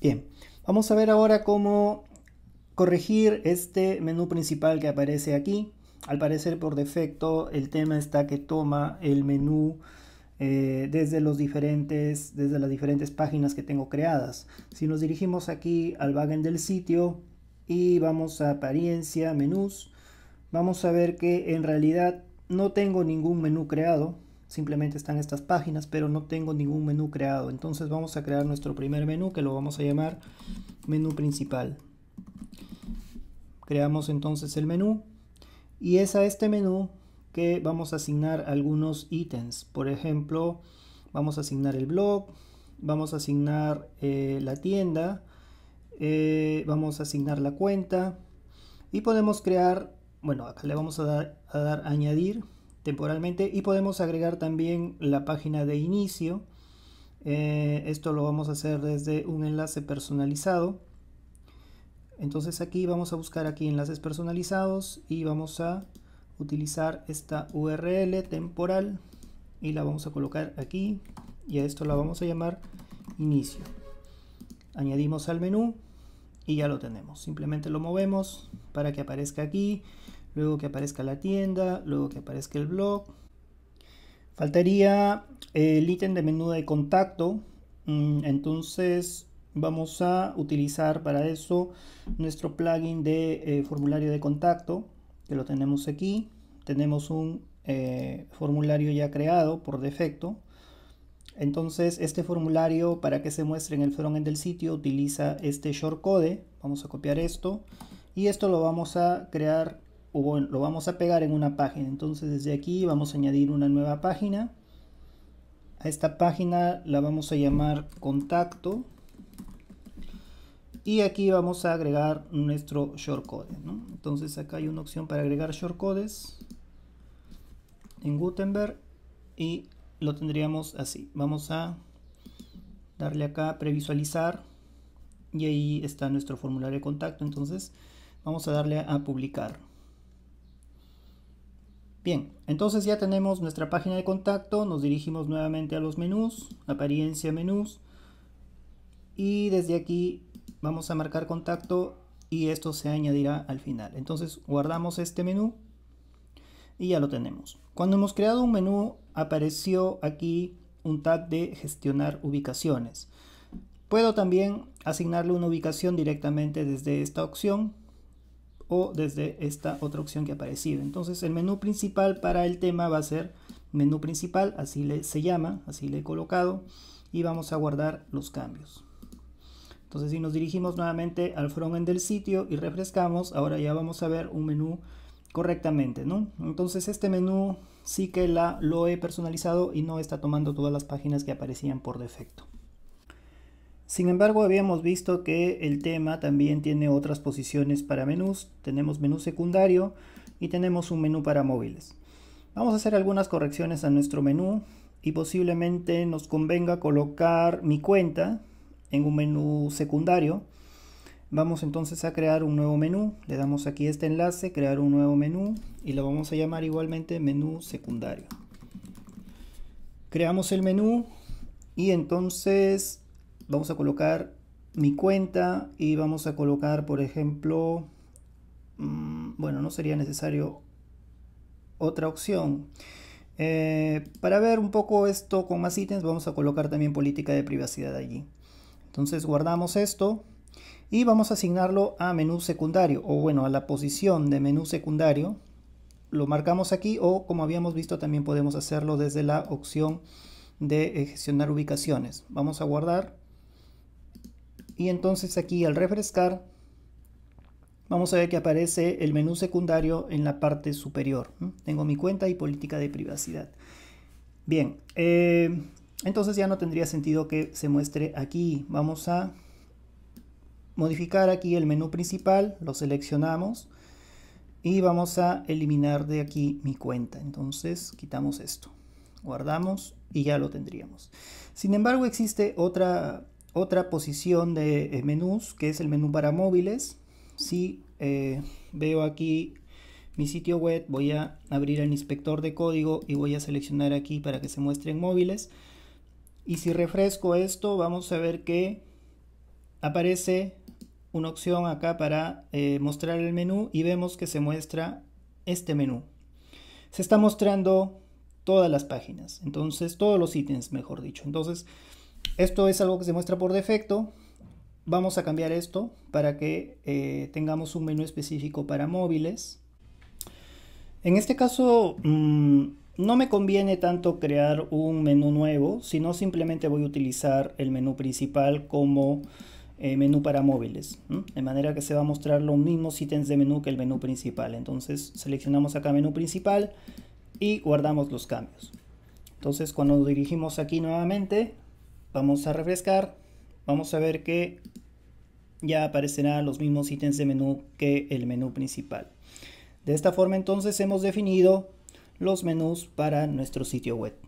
Bien, vamos a ver ahora cómo corregir este menú principal que aparece aquí. Al parecer por defecto el tema está que toma el menú eh, desde, desde las diferentes páginas que tengo creadas. Si nos dirigimos aquí al backend del sitio y vamos a apariencia, menús, vamos a ver que en realidad no tengo ningún menú creado, simplemente están estas páginas, pero no tengo ningún menú creado. Entonces vamos a crear nuestro primer menú que lo vamos a llamar menú principal. Creamos entonces el menú y es a este menú que vamos a asignar algunos ítems. Por ejemplo, vamos a asignar el blog, vamos a asignar eh, la tienda, eh, vamos a asignar la cuenta y podemos crear, bueno, acá le vamos a dar, a dar añadir temporalmente y podemos agregar también la página de inicio. Eh, esto lo vamos a hacer desde un enlace personalizado. Entonces aquí vamos a buscar aquí enlaces personalizados y vamos a utilizar esta URL temporal y la vamos a colocar aquí y a esto la vamos a llamar inicio. Añadimos al menú y ya lo tenemos. Simplemente lo movemos para que aparezca aquí luego que aparezca la tienda, luego que aparezca el blog. Faltaría eh, el ítem de menú de contacto, mm, entonces vamos a utilizar para eso nuestro plugin de eh, formulario de contacto, que lo tenemos aquí. Tenemos un eh, formulario ya creado por defecto. Entonces este formulario para que se muestre en el frontend del sitio utiliza este shortcode. Vamos a copiar esto y esto lo vamos a crear o lo vamos a pegar en una página. Entonces desde aquí vamos a añadir una nueva página. A esta página la vamos a llamar contacto. Y aquí vamos a agregar nuestro shortcode. Entonces acá hay una opción para agregar shortcodes en Gutenberg. Y lo tendríamos así. Vamos a darle acá previsualizar. Y ahí está nuestro formulario de contacto. Entonces vamos a darle a publicar. Bien, entonces ya tenemos nuestra página de contacto, nos dirigimos nuevamente a los menús, apariencia, menús, y desde aquí vamos a marcar contacto y esto se añadirá al final. Entonces guardamos este menú y ya lo tenemos. Cuando hemos creado un menú apareció aquí un tab de gestionar ubicaciones. Puedo también asignarle una ubicación directamente desde esta opción o desde esta otra opción que ha aparecido. Entonces el menú principal para el tema va a ser menú principal, así le, se llama, así le he colocado, y vamos a guardar los cambios. Entonces si nos dirigimos nuevamente al frontend del sitio y refrescamos, ahora ya vamos a ver un menú correctamente, ¿no? Entonces este menú sí que la, lo he personalizado y no está tomando todas las páginas que aparecían por defecto. Sin embargo, habíamos visto que el tema también tiene otras posiciones para menús. Tenemos menú secundario y tenemos un menú para móviles. Vamos a hacer algunas correcciones a nuestro menú y posiblemente nos convenga colocar mi cuenta en un menú secundario. Vamos entonces a crear un nuevo menú. Le damos aquí este enlace, crear un nuevo menú y lo vamos a llamar igualmente menú secundario. Creamos el menú y entonces vamos a colocar mi cuenta y vamos a colocar, por ejemplo, mm, bueno, no sería necesario otra opción. Eh, para ver un poco esto con más ítems, vamos a colocar también política de privacidad allí. Entonces guardamos esto y vamos a asignarlo a menú secundario o bueno, a la posición de menú secundario. Lo marcamos aquí o como habíamos visto también podemos hacerlo desde la opción de eh, gestionar ubicaciones. Vamos a guardar y entonces aquí al refrescar vamos a ver que aparece el menú secundario en la parte superior. Tengo mi cuenta y política de privacidad. Bien, eh, entonces ya no tendría sentido que se muestre aquí. Vamos a modificar aquí el menú principal, lo seleccionamos y vamos a eliminar de aquí mi cuenta. Entonces quitamos esto, guardamos y ya lo tendríamos. Sin embargo existe otra otra posición de eh, menús, que es el menú para móviles. Si eh, veo aquí mi sitio web, voy a abrir el inspector de código y voy a seleccionar aquí para que se muestren móviles. Y si refresco esto, vamos a ver que aparece una opción acá para eh, mostrar el menú y vemos que se muestra este menú. Se está mostrando todas las páginas, entonces todos los ítems, mejor dicho. Entonces, esto es algo que se muestra por defecto. Vamos a cambiar esto para que eh, tengamos un menú específico para móviles. En este caso mm, no me conviene tanto crear un menú nuevo, sino simplemente voy a utilizar el menú principal como eh, menú para móviles. De manera que se va a mostrar los mismos ítems de menú que el menú principal. Entonces seleccionamos acá menú principal y guardamos los cambios. Entonces cuando nos dirigimos aquí nuevamente Vamos a refrescar. Vamos a ver que ya aparecerán los mismos ítems de menú que el menú principal. De esta forma entonces hemos definido los menús para nuestro sitio web.